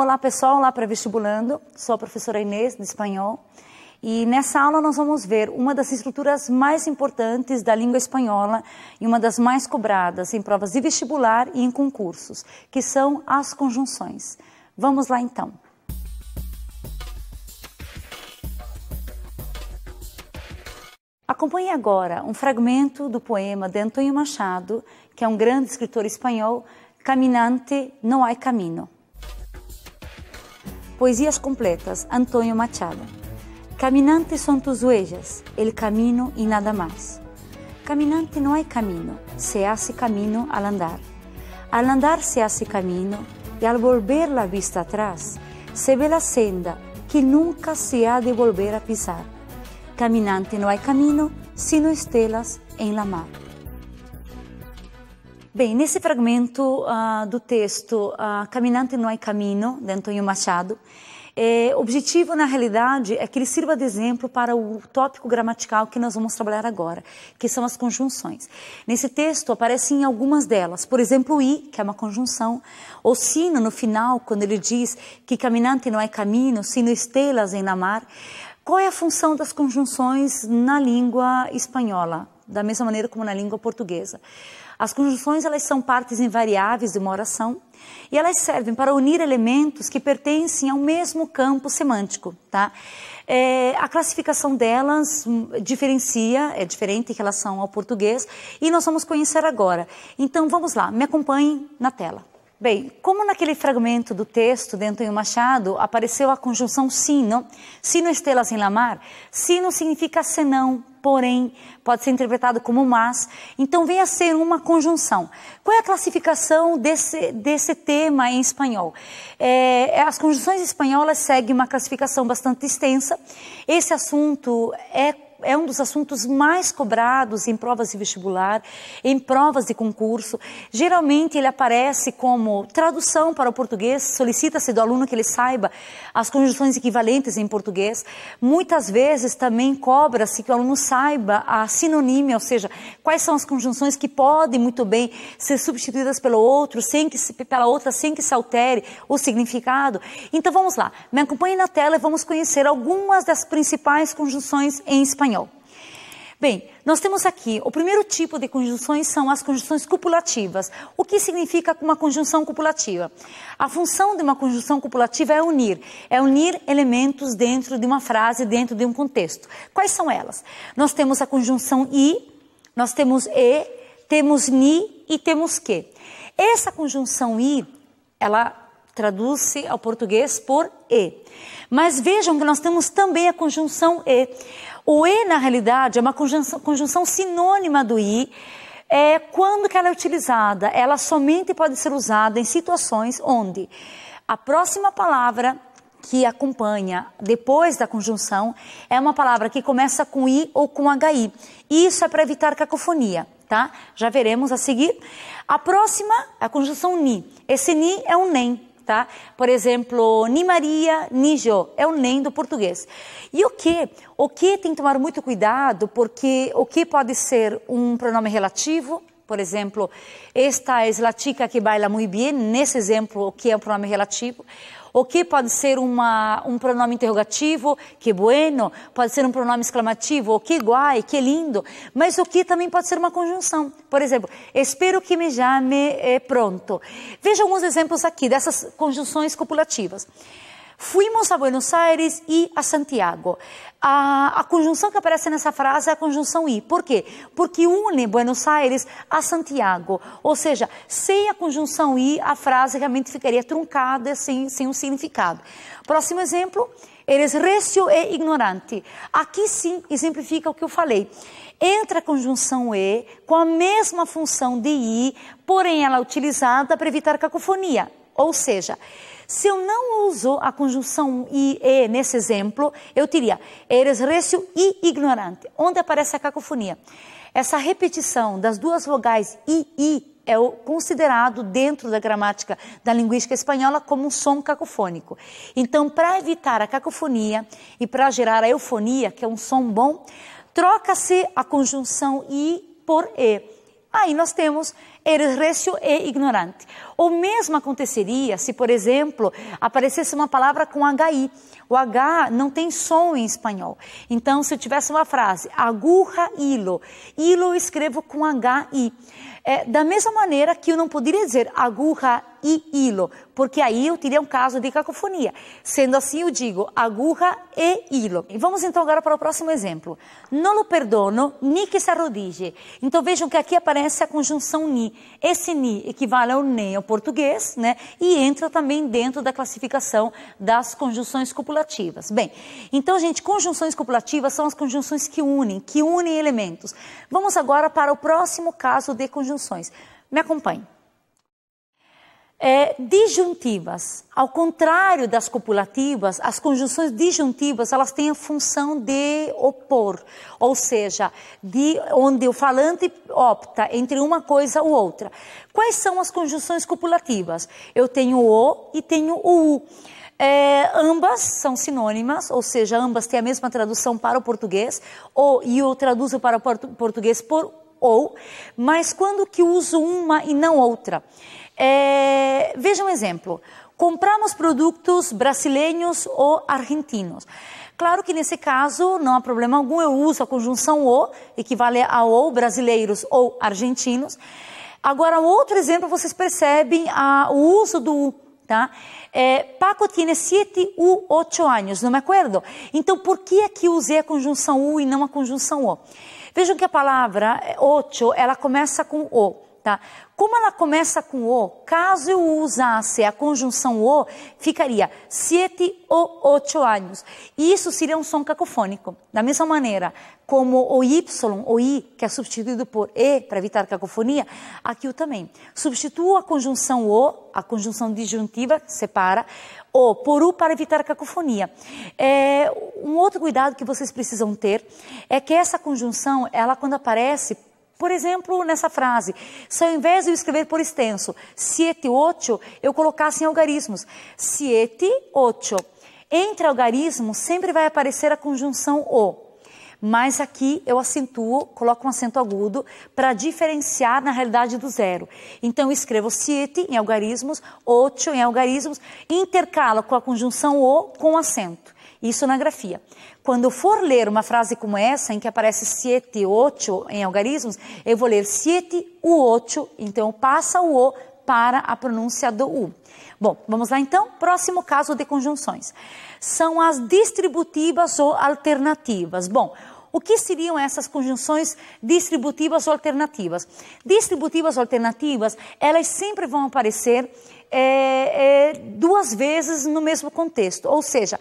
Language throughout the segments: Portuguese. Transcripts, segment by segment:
Olá pessoal, olá para vestibulando. Sou a professora Inês de espanhol e nessa aula nós vamos ver uma das estruturas mais importantes da língua espanhola e uma das mais cobradas em provas de vestibular e em concursos, que são as conjunções. Vamos lá então. Acompanhe agora um fragmento do poema de Antônio Machado, que é um grande escritor espanhol, Caminante não há caminho. Poesias completas, Antônio Machado. Caminante são tus huellas, el camino e nada mais. Caminante não é caminho, se hace caminho al andar. Al andar se hace caminho e al volver la vista atrás, se vê la senda que nunca se há de volver a pisar. Caminante não é caminho, sino estelas em la mar. Bem, nesse fragmento uh, do texto uh, Caminante não há é caminho, de Antônio Machado, eh, objetivo, na realidade, é que ele sirva de exemplo para o tópico gramatical que nós vamos trabalhar agora, que são as conjunções. Nesse texto aparecem algumas delas, por exemplo, o i, que é uma conjunção, o sino no final, quando ele diz que caminante não é caminho, sino estrelas em na mar. Qual é a função das conjunções na língua espanhola, da mesma maneira como na língua portuguesa? As conjunções elas são partes invariáveis de uma oração e elas servem para unir elementos que pertencem ao mesmo campo semântico, tá? É, a classificação delas hum, diferencia, é diferente em relação ao português e nós vamos conhecer agora. Então vamos lá, me acompanhem na tela. Bem, como naquele fragmento do texto de Antônio Machado apareceu a conjunção sino, sino estrelas em la mar, sino significa senão, porém, pode ser interpretado como mas. Então, vem a ser uma conjunção. Qual é a classificação desse, desse tema em espanhol? É, é as conjunções espanholas seguem uma classificação bastante extensa. Esse assunto é é um dos assuntos mais cobrados em provas de vestibular, em provas de concurso. Geralmente ele aparece como tradução para o português, solicita-se do aluno que ele saiba as conjunções equivalentes em português. Muitas vezes também cobra-se que o aluno saiba a sinonímia, ou seja, quais são as conjunções que podem muito bem ser substituídas pelo outro, sem que pela outra, sem que se altere o significado. Então vamos lá, me acompanhe na tela e vamos conhecer algumas das principais conjunções em espanhol espanhol. Bem, nós temos aqui o primeiro tipo de conjunções são as conjunções copulativas. O que significa uma conjunção copulativa? A função de uma conjunção copulativa é unir, é unir elementos dentro de uma frase, dentro de um contexto. Quais são elas? Nós temos a conjunção i, nós temos e, temos ni e temos que. Essa conjunção i, ela traduz-se ao português por e. Mas vejam que nós temos também a conjunção e. O e, na realidade, é uma conjunção, conjunção sinônima do i, é, quando que ela é utilizada? Ela somente pode ser usada em situações onde a próxima palavra que acompanha depois da conjunção é uma palavra que começa com i ou com hi. Isso é para evitar cacofonia, tá? Já veremos a seguir. A próxima, é a conjunção ni. Esse ni é um nem, tá? Por exemplo, ni Maria, ni Jo, é o nem do português. E o que? O que tem que tomar muito cuidado, porque o que pode ser um pronome relativo, por exemplo, esta é a chica que baila muito bem, nesse exemplo, o que é um pronome relativo. O que pode ser uma, um pronome interrogativo, que bueno, pode ser um pronome exclamativo, o que guai, que lindo, mas o que também pode ser uma conjunção. Por exemplo, espero que me chame eh, pronto. Veja alguns exemplos aqui dessas conjunções copulativas. Fuimos a Buenos Aires e a Santiago. A, a, conjunção que aparece nessa frase é a conjunção i. Por quê? Porque une Buenos Aires a Santiago. Ou seja, sem a conjunção i, a frase realmente ficaria truncada, sem, sem um significado. Próximo exemplo. Eres recio e ignorante. Aqui sim exemplifica o que eu falei. Entra a conjunção e com a mesma função de i, porém ela é utilizada para evitar cacofonia. Ou seja, se eu não uso a conjunção i e nesse exemplo, eu diria eres recio e ignorante, onde aparece a cacofonia. Essa repetição das duas vogais i e é considerado dentro da gramática da linguística espanhola como um som cacofônico. Então, para evitar a cacofonia e para gerar a eufonia, que é um som bom, troca-se a conjunção i por e. Aí nós temos eres recio e ignorante. O mesmo aconteceria se, por exemplo, aparecesse uma palavra com HI. O H não tem som em espanhol. Então, se eu tivesse uma frase, agurra, hilo, hilo eu escrevo com H-I. É, da mesma maneira que eu não poderia dizer agurra e hilo, porque aí eu teria um caso de cacofonia. Sendo assim, eu digo agurra e hilo. E vamos então agora para o próximo exemplo. Não lo perdono, ni que se arrodige. Então vejam que aqui aparece a conjunção ni. Esse ni equivale ao nem ao português, né? E entra também dentro da classificação das conjunções copulativas copulativas. Bem, então, gente, conjunções copulativas são as conjunções que unem, que unem elementos. Vamos agora para o próximo caso de conjunções. Me acompanhe. É, disjuntivas. Ao contrário das copulativas, as conjunções disjuntivas elas têm a função de opor, ou seja, de onde o falante opta entre uma coisa ou outra. Quais são as conjunções copulativas? Eu tenho o e tenho o u. É, ambas são sinônimas, ou seja, ambas têm a mesma tradução para o português, ou e eu traduzo para o português por ou, mas quando que uso uma e não outra? É, veja um exemplo. Compramos produtos brasileiros ou argentinos. Claro que nesse caso não há problema algum, eu uso a conjunção o, equivale a ou brasileiros ou argentinos. Agora, um outro exemplo, vocês percebem a, o uso do eh, Paco tinha sete u 8 anos, não me acordo. Então, por que aqui usei a conjunção U e não a conjunção O? Vejam que a palavra eh, oito, ela começa com O. Tá? Como ela começa com o, caso eu usasse a conjunção o, ficaria sete ou oito anos. E isso seria um som cacofônico. Da mesma maneira, como o y o i, que é substituído por e para evitar cacofonia, aqui o também. Substituo a conjunção o, a conjunção disjuntiva, separa, o por u para evitar cacofonia. É, um outro cuidado que vocês precisam ter é que essa conjunção, ela quando aparece por exemplo, nessa frase, se ao invés de eu escrever por extenso, siete, ocho, eu colocasse em algarismos, siete, ocho. Entre algarismos sempre vai aparecer a conjunção o. Mas aqui eu acentuo, coloco um acento agudo para diferenciar na realidade do zero. Então eu escrevo siete em algarismos, ocho em algarismos, intercalo com a conjunção o com acento. Isso na grafia. Quando for ler uma frase como essa, em que aparece siete, ocho em algarismos, eu vou ler siete, u, ocho, então passa o o para a pronúncia do u. Bom, vamos lá então, próximo caso de conjunções. São as distributivas ou alternativas. Bom, o que seriam essas conjunções distributivas ou alternativas? Distributivas ou alternativas, elas sempre vão aparecer é, é, duas vezes no mesmo contexto, ou seja,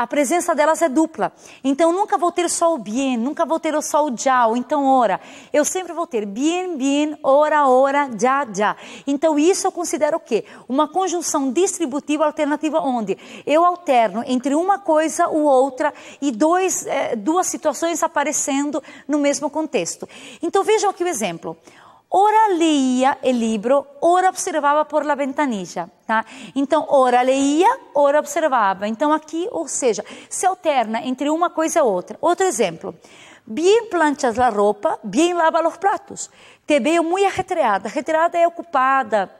a presença delas é dupla. Então, nunca vou ter só o bien, nunca vou ter só o já, ou então ora. Eu sempre vou ter bien, bien, ora, ora, já, já. Então, isso eu considero o quê? Uma conjunção distributiva alternativa, onde eu alterno entre uma coisa ou outra e dois, eh, duas situações aparecendo no mesmo contexto. Então, vejam aqui o exemplo ora leía o livro, ora observava por la ventanilla, tá? Então, ora leía, ora observava. Então, aqui, ou seja, se alterna entre uma coisa e outra. Outro exemplo. Bien planchas la roupa, bien lava los platos. Te veo muito arretreada. Arretreada é ocupada,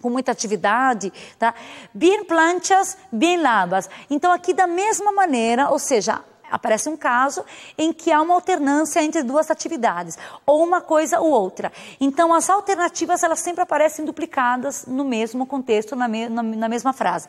com muita atividade, tá? Bem planchas, bem lavas. Então aqui da mesma maneira, ou seja, aparece um caso em que há uma alternância entre duas atividades, ou uma coisa ou outra. Então, as alternativas, elas sempre aparecem duplicadas no mesmo contexto, na, me, na, na mesma frase.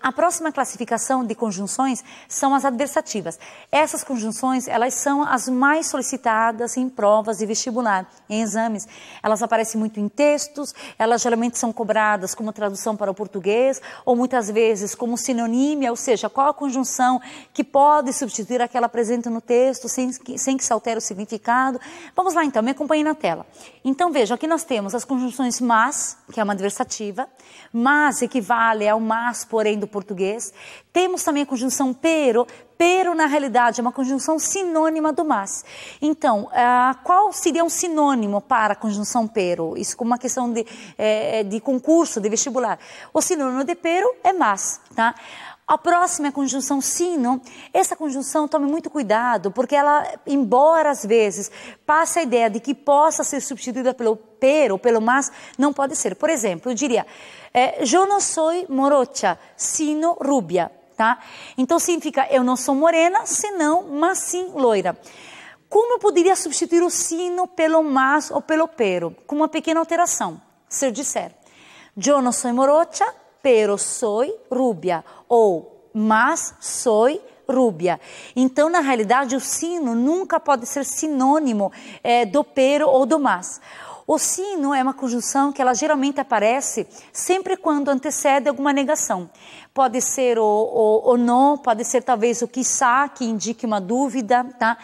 A próxima classificação de conjunções são as adversativas. Essas conjunções, elas são as mais solicitadas em provas de vestibular, em exames. Elas aparecem muito em textos, elas geralmente são cobradas como tradução para o português ou muitas vezes como sinonímia, ou seja, qual a conjunção que pode substituir aquela presente no texto sem que, sem que se altere o significado. Vamos lá então, me acompanhe na tela. Então veja, aqui nós temos as conjunções mas, que é uma adversativa, mas equivale ao mas, porém, do português. Temos também a conjunção pero, pero na realidade é uma conjunção sinônima do mas. Então, uh, qual seria um sinônimo para a conjunção pero? Isso como uma questão de, eh, eh, de concurso, de vestibular. O sinônimo de pero é mas, tá? A próxima é a conjunção sino. Essa conjunção tome muito cuidado, porque ela, embora às vezes passe a ideia de que possa ser substituída pelo pero pelo mas, não pode ser. Por exemplo, eu diria: Eu é, não sou morocha, sino rubia. Tá? Então significa eu não sou morena, senão, mas sim loira. Como eu poderia substituir o sino pelo mas ou pelo pero? Com uma pequena alteração. Se eu disser, eu não sou morocha, pero sou rubia ou mas sou rúbia. Então, na realidade, o sino nunca pode ser sinônimo é, do pero ou do mas. O sino é uma conjunção que ela geralmente aparece sempre quando antecede alguma negação. Pode ser o, o, o não, pode ser talvez o quiçá, que indique uma dúvida, tá?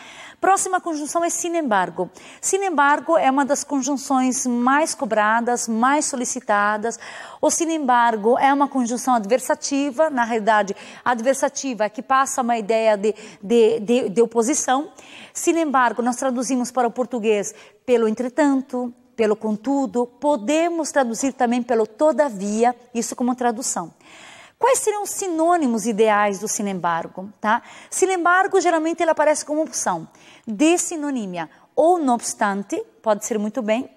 Próxima conjunção é sin embargo. Sin embargo é uma das conjunções mais cobradas, mais solicitadas. O sin embargo é uma conjunção adversativa, na realidade, adversativa, que passa uma ideia de, de, de, de oposição. Sin embargo, nós traduzimos para o português pelo entretanto, pelo contudo, podemos traduzir também pelo todavia, isso como tradução. Quais seriam os sinônimos ideais do sin embargo? Tá? embargo geralmente ele aparece como opção de sinonímia. Ou não obstante, pode ser muito bem,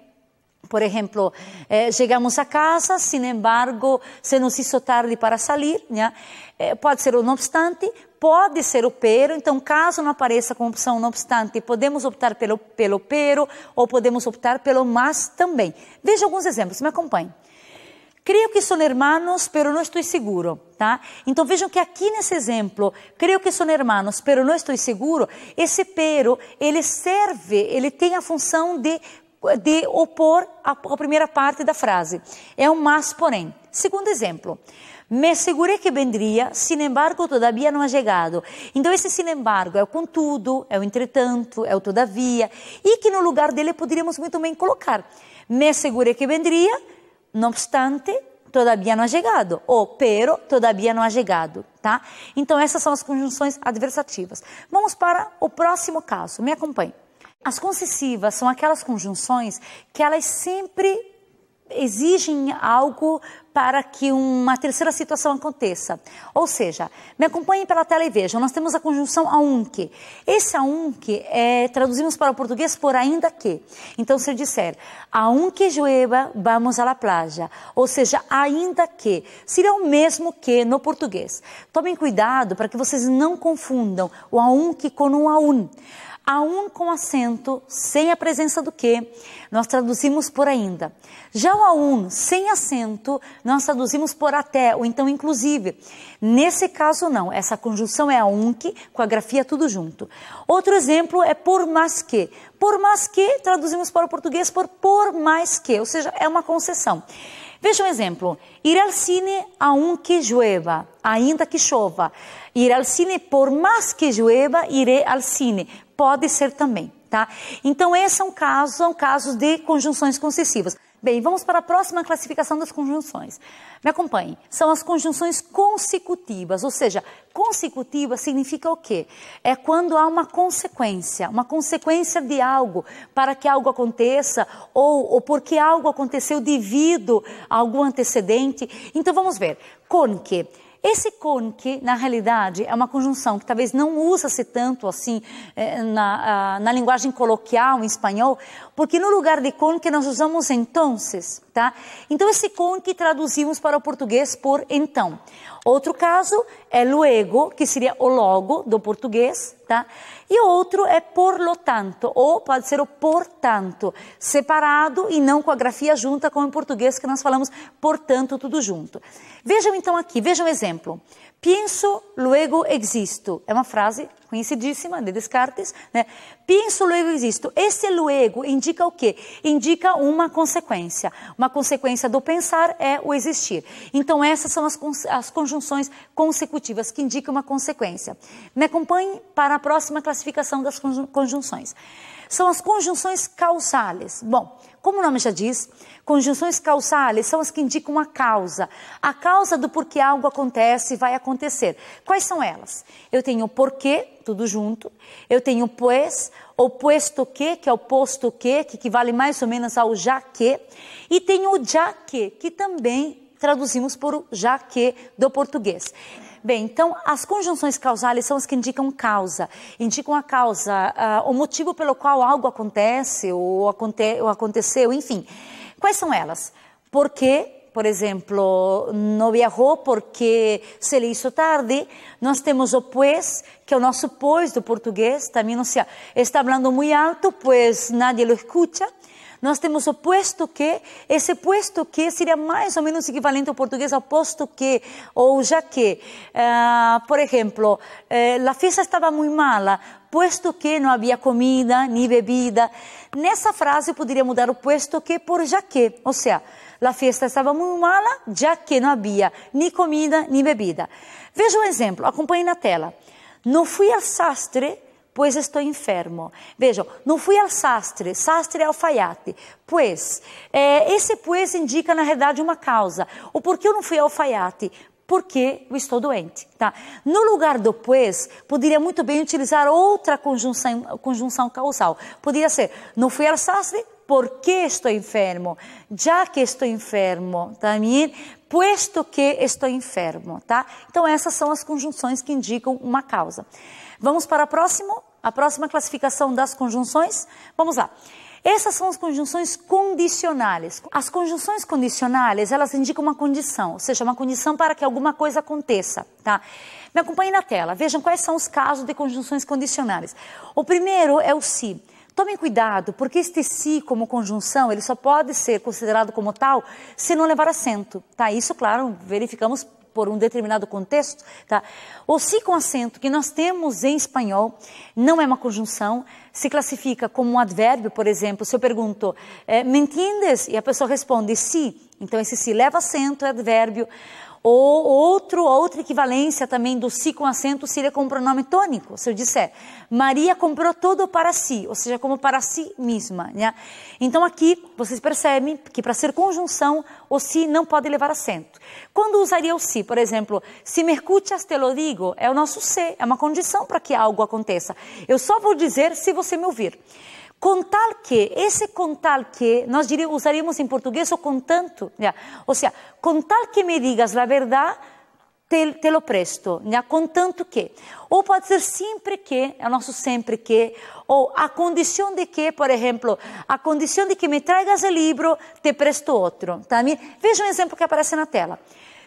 por exemplo, eh, chegamos a casa, sin embargo, se nos hizo tarde para sair, né? eh, pode ser o não obstante, pode ser o pero, então caso não apareça com opção não obstante, podemos optar pelo, pelo pero ou podemos optar pelo mas também. Veja alguns exemplos, me acompanhe. Creio que são hermanos, pero não estou seguro, tá? Então vejam que aqui nesse exemplo, creio que são hermanos, pero não estou seguro, esse pero, ele serve, ele tem a função de, de opor a, a primeira parte da frase. É um mas, porém. Segundo exemplo, me segurei que vendria, sin embargo, todavia não ha chegado. Então, esse sin embargo é o contudo, é o entretanto, é o todavia, e que no lugar dele poderíamos muito bem colocar. Me segurei que vendria, não obstante, todavia não ha chegado, ou pero, todavia não ha chegado, tá? Então, essas são as conjunções adversativas. Vamos para o próximo caso, me acompanhe. As concessivas são aquelas conjunções que elas sempre exigem algo para que uma terceira situação aconteça. Ou seja, me acompanhem pela tela e vejam, nós temos a conjunção que. Esse aunque é, traduzimos para o português por ainda que. Então, se eu disser, aunque jueva, vamos à la playa, ou seja, ainda que, seria o mesmo que no português. Tomem cuidado para que vocês não confundam o aunque com o aun a um com acento, sem a presença do que, nós traduzimos por ainda. Já o a um sem acento, nós traduzimos por até, ou então inclusive. Nesse caso, não. Essa conjunção é a um que, com a grafia tudo junto. Outro exemplo é por mais que. Por mais que, traduzimos para o português por por mais que, ou seja, é uma concessão. Veja um exemplo. Ir al cine que llueva, ainda que chova. Ir al cine por mais que llueva, irei al cine pode ser também, tá? Então, esses são é casos, são é casos de conjunções concessivas. Bem, vamos para a próxima classificação das conjunções. Me acompanhe. São as conjunções consecutivas, ou seja, consecutiva significa o quê? É quando há uma consequência, uma consequência de algo para que algo aconteça ou, ou porque algo aconteceu devido a algum antecedente. Então vamos ver. Con que esse con que na realidade é uma conjunção que talvez não usa-se tanto assim eh, na, na linguagem coloquial em espanhol, porque no lugar de con que nós usamos entonces, tá? Então esse con que traduzimos para o português por então. Outro caso é luego, que seria o logo do português, tá? E outro é por lo tanto, ou pode ser o portanto, separado e não com a grafia junta como em português que nós falamos portanto tudo junto. Vejam então aqui, vejam o exemplo. Penso, luego existo. É uma frase conhecidíssima de Descartes. Né? Penso, luego existo. Esse luego indica o quê? Indica uma consequência. Uma consequência do pensar é o existir. Então, essas são as, as conjunções consecutivas que indicam uma consequência. Me acompanhe para a próxima classificação das conjunções. São as conjunções causales. Bom, como o nome já diz, conjunções causales são as que indicam a causa. A causa do porquê algo acontece, vai acontecer acontecer. Quais são elas? Eu tenho porquê, tudo junto. Eu tenho pues, ou puesto que, que é o posto que, que equivale mais ou menos ao já que. E tenho o já que, que também traduzimos por já que do português. Bem, então as conjunções causais são as que indicam causa, indicam a causa, uh, o motivo pelo qual algo acontece ou, aconte ou aconteceu, enfim. Quais são elas? Porque, por exemplo, não viajou porque se lhe hizo tarde. Nós temos o pois, que é o nosso pois do português, também não se está falando muito alto, pois nadie lo escucha. Nós temos o posto que, esse posto que seria mais ou menos equivalente ao português ao posto que, ou já que. Uh, por exemplo, uh, eh, a festa estava muito mala, puesto que não havia comida nem bebida. Nessa frase eu poderia mudar o puesto que por já que, ou seja, a festa estava muito mala, já que não havia nem comida nem bebida. Veja um exemplo, acompanhe na tela. Não fui ao sastre, pois estou enfermo. Vejam, não fui ao sastre, sastre é alfaiate. Pois, esse eh, pois indica na realidade uma causa. O porquê eu não fui ao alfaiate? porque eu estou doente. Tá? No lugar do pois, poderia muito bem utilizar outra conjunção, conjunção causal. Poderia ser, não fui alçado, porque estou enfermo. Já que estou enfermo, também, tá, puesto que estou enfermo, tá? Então, essas são as conjunções que indicam uma causa. Vamos para a próxima, a próxima classificação das conjunções. Vamos lá. Essas são as conjunções condicionais. As conjunções condicionais, elas indicam uma condição, ou seja, uma condição para que alguma coisa aconteça, tá? Me acompanhe na tela, vejam quais são os casos de conjunções condicionais. O primeiro é o se. Tomem cuidado, porque este si como conjunção, ele só pode ser considerado como tal se não levar acento, tá? Isso, claro, verificamos por um determinado contexto, tá? O si com acento que nós temos em espanhol não é uma conjunção, se classifica como um advérbio, por exemplo, se eu pergunto, eh, me entiendes? E a pessoa responde, "Si". Então, esse se leva acento, é advérbio. Ou outro, outra equivalência também do si com acento seria com o pronome tônico. Se eu disser, Maria comprou tudo para si, ou seja, como para si mesma. Né? Então aqui vocês percebem que para ser conjunção, o si não pode levar acento. Quando usaria o si, por exemplo, se me escuchas te lo digo, é o nosso se, é uma condição para que algo aconteça. Eu só vou dizer se você me ouvir. Com tal que, esse com tal que, nós diríamos, usaríamos em português o contanto. Né? Ou seja, com tal que me digas a verdade, te, te lo presto, né? contanto que. Ou pode ser sempre que, é o nosso sempre que, ou a condição de que, por exemplo, a condição de que me tragas o livro, te presto outro. Tá? Veja um exemplo que aparece na tela.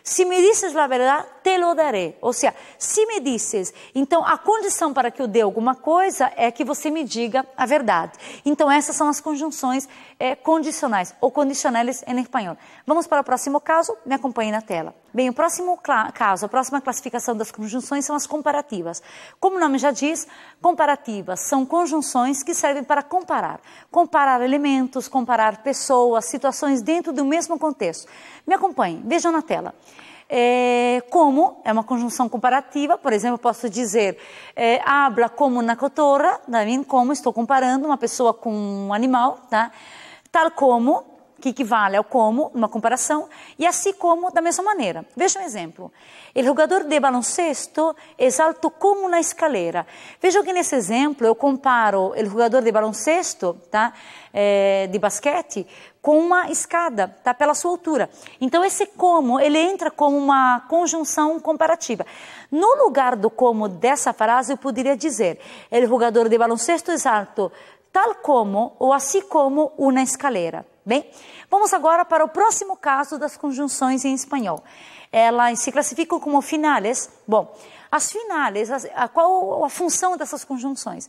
Se me dices a verdade, te lo darei, Ou seja, se me disses, então a condição para que eu dê alguma coisa é que você me diga a verdade. Então essas são as conjunções é, condicionais ou condicionais em espanhol. Vamos para o próximo caso, me acompanhe na tela. Bem, o próximo caso, a próxima classificação das conjunções são as comparativas. Como o nome já diz, comparativas são conjunções que servem para comparar. Comparar elementos, comparar pessoas, situações dentro do mesmo contexto. Me acompanhe, vejam na tela. É, como é uma conjunção comparativa, por exemplo, posso dizer é, habla como na cotorra, né? como estou comparando uma pessoa com um animal, tá? tal como, que equivale ao como, uma comparação, e assim como, da mesma maneira. Veja um exemplo. O jogador de baloncesto é alto como uma escalera. Veja que nesse exemplo eu comparo o jogador de baloncesto, tá? É, de basquete, com uma escada, tá? Pela sua altura. Então esse como, ele entra como uma conjunção comparativa. No lugar do como dessa frase, eu poderia dizer: "El jogador de baloncesto é alto, tal como ou assim como uma escalera". Bem, vamos agora para o próximo caso das conjunções em espanhol. Elas se classificam como finales. Bom, as finales, as, a, qual a função dessas conjunções?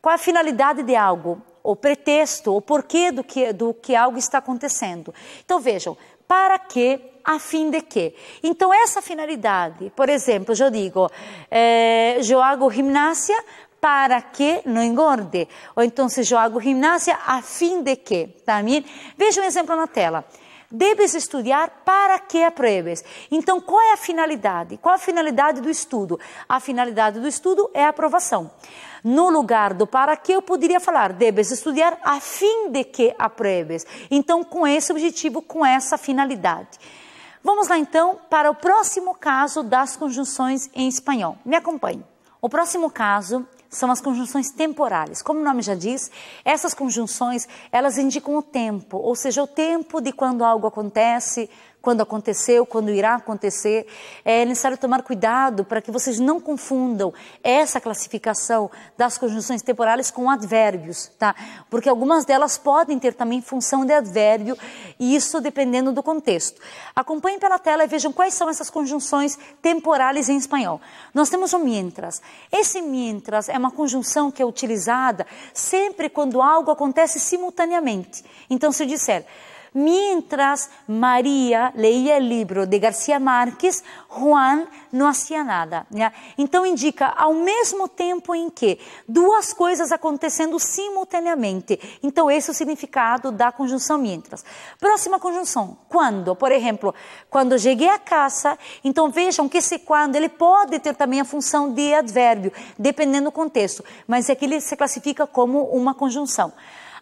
Qual a finalidade de algo? o pretexto, o porquê do que, do que algo está acontecendo. Então vejam, para que, a fim de que. Então essa finalidade, por exemplo, eu digo, eh, eu hago gimnasia para que não engorde. Ou então se eu hago gimnasia a fim de que, também. Tá? Veja um exemplo na tela. Debes estudar para que apruebes. Então, qual é a finalidade? Qual a finalidade do estudo? A finalidade do estudo é a aprovação. No lugar do para que, eu poderia falar debes estudar a fim de que apruebes. Então, com esse objetivo, com essa finalidade. Vamos lá então para o próximo caso das conjunções em espanhol. Me acompanhe. O próximo caso são as conjunções temporárias. Como o nome já diz, essas conjunções, elas indicam o tempo, ou seja, o tempo de quando algo acontece, quando aconteceu, quando irá acontecer, é necessário tomar cuidado para que vocês não confundam essa classificação das conjunções temporárias com advérbios, tá? Porque algumas delas podem ter também função de advérbio, e isso dependendo do contexto. Acompanhem pela tela e vejam quais são essas conjunções temporárias em espanhol. Nós temos o mientras. Esse mientras é uma conjunção que é utilizada sempre quando algo acontece simultaneamente. Então, se eu disser Mientras Maria leia o livro de Garcia Marques, Juan não hacía nada. Né? Então indica ao mesmo tempo em que duas coisas acontecendo simultaneamente. Então esse é o significado da conjunção mientras. Próxima conjunção, quando. Por exemplo, quando cheguei a casa. Então vejam que esse quando ele pode ter também a função de advérbio, dependendo do contexto, mas aqui é ele se classifica como uma conjunção.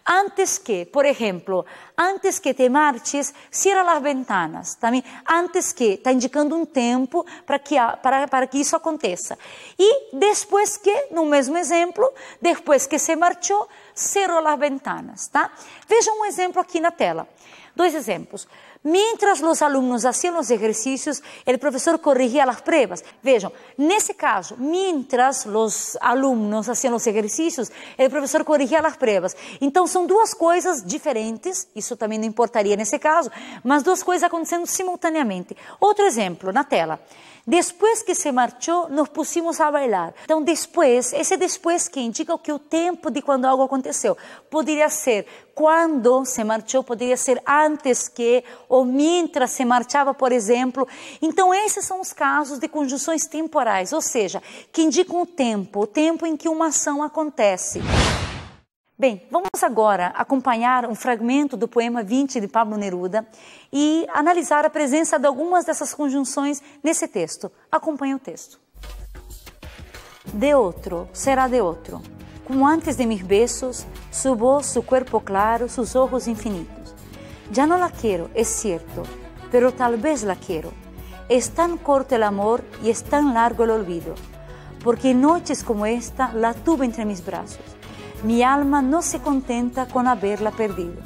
Antes que, por exemplo, antes que te marches, cierra as ventanas. Também, antes que, está indicando um tempo para que, para, para que isso aconteça. E depois que, no mesmo exemplo, depois que se marchou, cerrou as ventanas, tá? Veja um exemplo aqui na tela. Dois exemplos. Mientras los alumnos hacían los ejercicios, el profesor corrigia las pruebas. Vejam, nesse caso, mientras los alumnos hacían os exercícios, el profesor corrigía las pruebas. Então, são duas coisas diferentes, isso também não importaria nesse caso, mas duas coisas acontecendo simultaneamente. Outro exemplo, na tela. Depois que se marchou, nos pusimos a bailar. Então, depois, esse depois que indica o que o tempo de quando algo aconteceu. Poderia ser quando se marchou, poderia ser antes que ou Mitra se marchava, por exemplo. Então, esses são os casos de conjunções temporais, ou seja, que indicam o tempo, o tempo em que uma ação acontece. Bem, vamos agora acompanhar um fragmento do poema 20 de Pablo Neruda e analisar a presença de algumas dessas conjunções nesse texto. Acompanhe o texto. De outro será de outro. Como antes de mis besos, su voz, su cuerpo claro, sus ojos infinitos. Ya no la quiero, es cierto, pero tal vez la quiero. Es tan corto el amor y es tan largo el olvido, porque noches como esta la tuve entre mis brazos. Mi alma no se contenta con haberla perdido,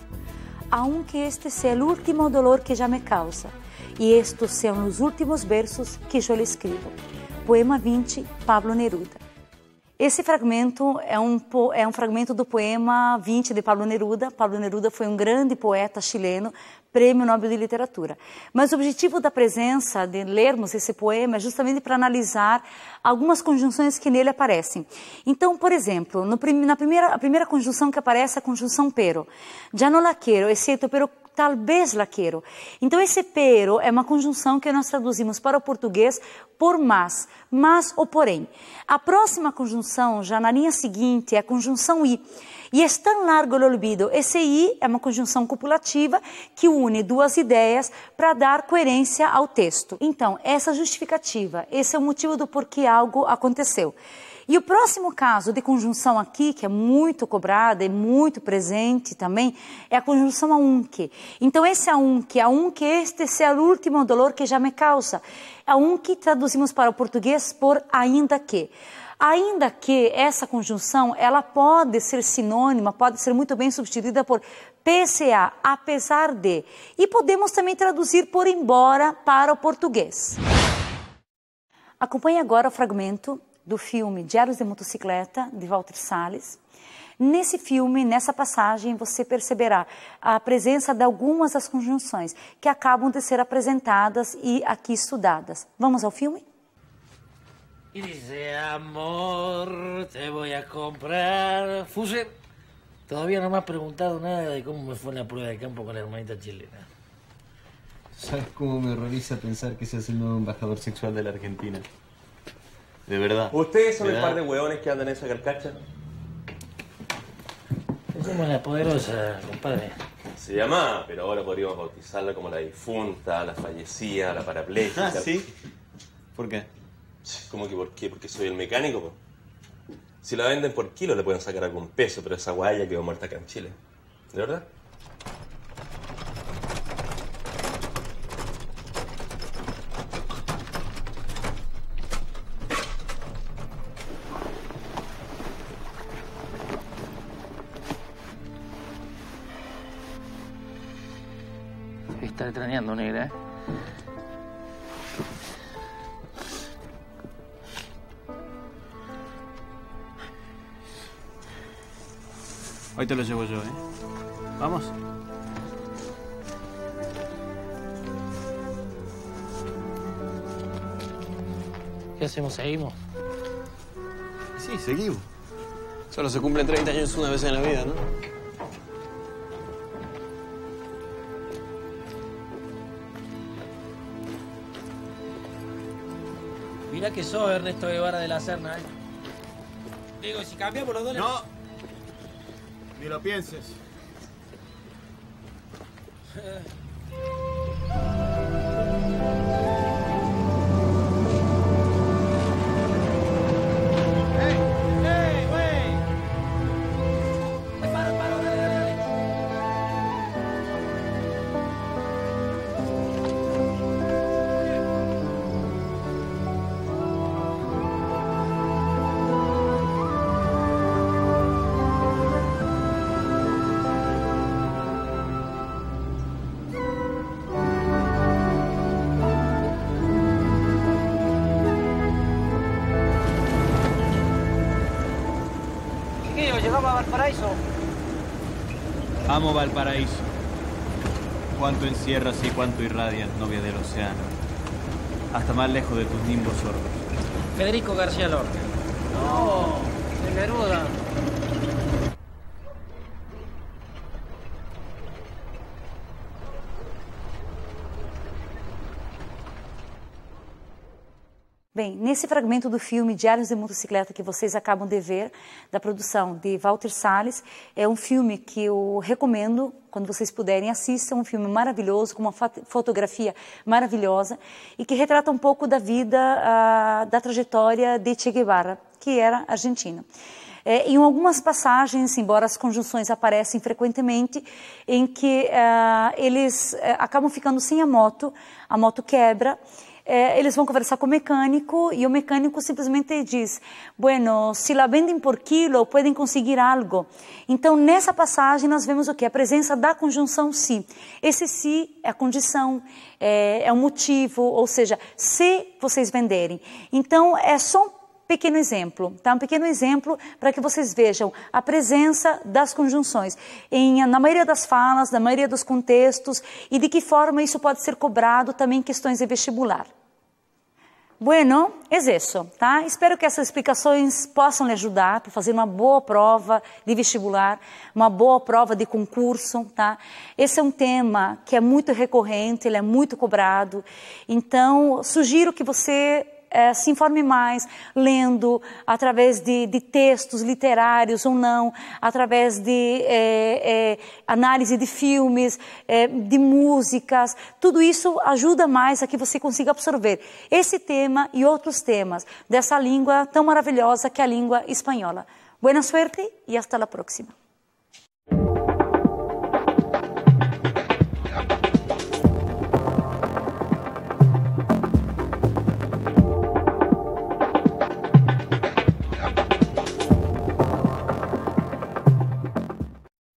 aunque este sea el último dolor que ya me causa y estos sean los últimos versos que yo le escribo. Poema 20, Pablo Neruda. Esse fragmento é um, é um fragmento do poema 20 de Pablo Neruda. Pablo Neruda foi um grande poeta chileno, prêmio Nobel de Literatura. Mas o objetivo da presença, de lermos esse poema, é justamente para analisar algumas conjunções que nele aparecem. Então, por exemplo, no, na primeira, a primeira conjunção que aparece é a conjunção pero. Já no laqueiro, exceto pero talvez laqueiro. Então, esse pero é uma conjunção que nós traduzimos para o português por mas, mas ou porém. A próxima conjunção, já na linha seguinte, é a conjunção i. E é tão Largo l'Olvido, esse I é uma conjunção copulativa que une duas ideias para dar coerência ao texto. Então, essa justificativa, esse é o motivo do porquê algo aconteceu. E o próximo caso de conjunção aqui, que é muito cobrada e muito presente também, é a conjunção aunque. Então, esse aunque, aunque este seja é o último dolor que já me causa. Aunque traduzimos para o português por ainda que. Ainda que essa conjunção, ela pode ser sinônima, pode ser muito bem substituída por PCA, apesar de. E podemos também traduzir por embora para o português. Acompanhe agora o fragmento do filme Diários de Motocicleta, de Walter Salles. Nesse filme, nessa passagem, você perceberá a presença de algumas das conjunções que acabam de ser apresentadas e aqui estudadas. Vamos ao filme? Y dice, amor, te voy a comprar. Fuse, todavía no me has preguntado nada de cómo me fue en la prueba de campo con la hermanita chilena. ¿Sabes cómo me horroriza pensar que seas el nuevo embajador sexual de la Argentina? De verdad. ¿Ustedes son el par de hueones que andan en esa carcacha? Es como la poderosa, compadre. Se llama, pero ahora podríamos bautizarla como la difunta, la fallecida, la parapléjica. ¿Ah, sí? ¿Por qué? ¿Cómo que por qué? Porque soy el mecánico, Si la venden por kilo le pueden sacar algún peso, pero esa guaya quedó muerta acá en Chile. ¿De verdad? Hoy te lo llevo yo, ¿eh? Vamos. ¿Qué hacemos? ¿Seguimos? Sí, seguimos. Solo se cumplen 30 años una vez en la vida, ¿no? Mira que sos Ernesto Guevara de la Serna, ¿eh? Digo, si cambiamos los dólares... No. Ni lo pienses. Eh, Valparaíso. Amo Valparaíso. Cuánto encierras y cuánto irradias, novia del océano. Hasta más lejos de tus nimbos sordos. Federico García Lorca. No, de Neruda. esse fragmento do filme Diários de Motocicleta que vocês acabam de ver, da produção de Walter Salles, é um filme que eu recomendo quando vocês puderem assistam, é um filme maravilhoso com uma fotografia maravilhosa e que retrata um pouco da vida, ah, da trajetória de Che Guevara, que era argentino. É, em algumas passagens, embora as conjunções aparecem frequentemente, em que uh, eles uh, acabam ficando sem a moto, a moto quebra é, eles vão conversar com o mecânico e o mecânico simplesmente diz: Bueno, se lá vendem por quilo, podem conseguir algo. Então, nessa passagem, nós vemos o que? A presença da conjunção se. Si. Esse se si é a condição, é, é motivo, ou seja, se vocês venderem. Então, é só um pequeno exemplo, tá? Um pequeno exemplo para que vocês vejam a presença das conjunções em, na maioria das falas, na maioria dos contextos e de que forma isso pode ser cobrado também em questões de vestibular. Bueno, é isso, tá? Espero que essas explicações possam lhe ajudar para fazer uma boa prova de vestibular, uma boa prova de concurso, tá? Esse é um tema que é muito recorrente, ele é muito cobrado, então sugiro que você é, se informe mais lendo, através de, de, textos literários ou não, através de é, é análise de filmes, é, de músicas. Tudo isso ajuda mais a que você consiga absorver esse tema e outros temas dessa língua tão maravilhosa que é a língua espanhola. Boa sorte e até a próxima.